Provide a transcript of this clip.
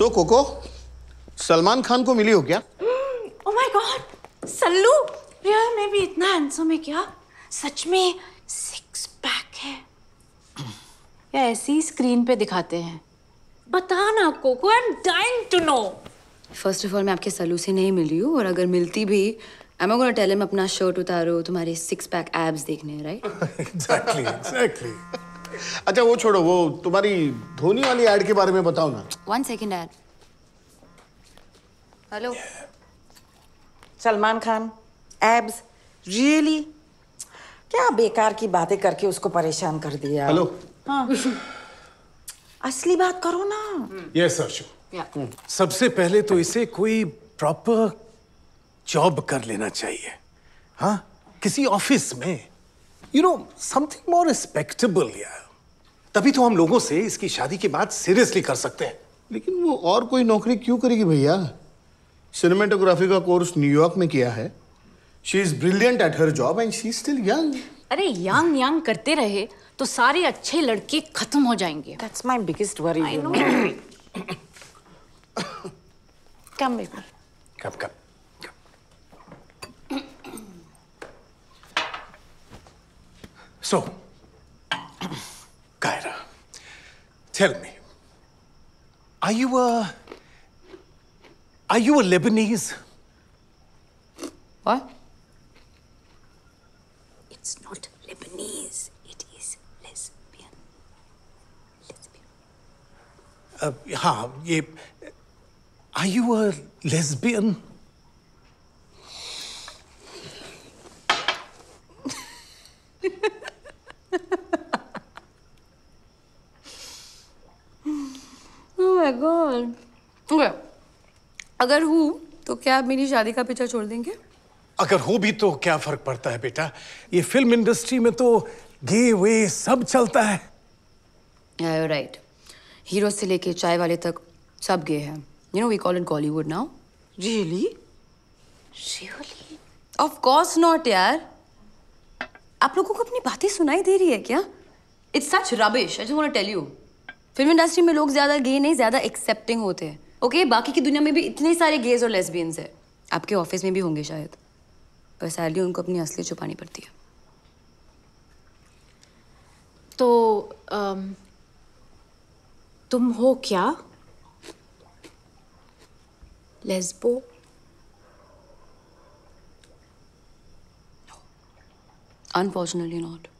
सो cocoa Salman Khan को मिली हो क्या oh my god Sallu real में भी इतना हैंडसम है क्या सच में सिक्स पैक है या ऐसी स्क्रीन पे दिखाते हैं बताना कोको I am dying to know first of all मैं आपके सलू से नहीं मिली हूँ और अगर मिलती भी I am gonna tell him अपना शर्ट उतारो तुम्हारे सिक्स पैक एब्स देखने राइट एग्जैक्टली एग्जैक्टली अच्छा वो छोड़ो वो तुम्हारी धोनी वाली एड के बारे में बताओ ना वन सेकेंड एड hello Salman Khan abs really क्या बेकार की बातें करके उसको परेशान कर दिया हेलो हाँ असली बात करो ना यस अर्शु hmm. सबसे पहले तो इसे कोई प्रॉपर जॉब कर लेना चाहिए हाँ किसी ऑफिस में you know something more respectable यार तभी तो हम लोगों से इसकी शादी के बाद सीरियसली कर सकते हैं लेकिन वो और कोई नौकरी क्यों करेगी भैया सिनेमाटोग्राफी का कोर्स न्यूयॉर्क में किया है she is brilliant at her job and she still young अरे यंग यंग करते रहे तो सारे अच्छे लड़के खत्म हो जाएंगे that's my biggest worry I know come baby कब कब So, Gaira, tell me, are you a... Are you a Lebanese? What? It's not Lebanese. It is lesbian. Lesbian. Uh, ha, yeah. Are you a lesbian? My god okay अगर हूँ तो क्या आप मेरी शादी का पीछा छोड़ देंगे अगर हो भी तो क्या फर्क पड़ता है बेटा ये फिल्म इंडस्ट्री में तो गे वे सब चलता है राइट हीरो से लेके चाय वाले तक सब गे है you know we call it Gollywood now really really of course not यार आप लोगों को अपनी बातें सुनाई दे रही है क्या it's such rubbish I just want to tell you film industry में लोग ज्यादा गे नहीं ज्यादा एक्सेप्टिंग होते हैं ओके okay? बाकी की दुनिया में भी इतने सारे गेज और लेसबियंस हैं आपके ऑफिस में भी होंगे शायद पर सैलरी उनको अपनी असली छुपानी पड़ती है तो आम, तुम हो क्या लेस्बो अनफॉर्चुनेटली नॉट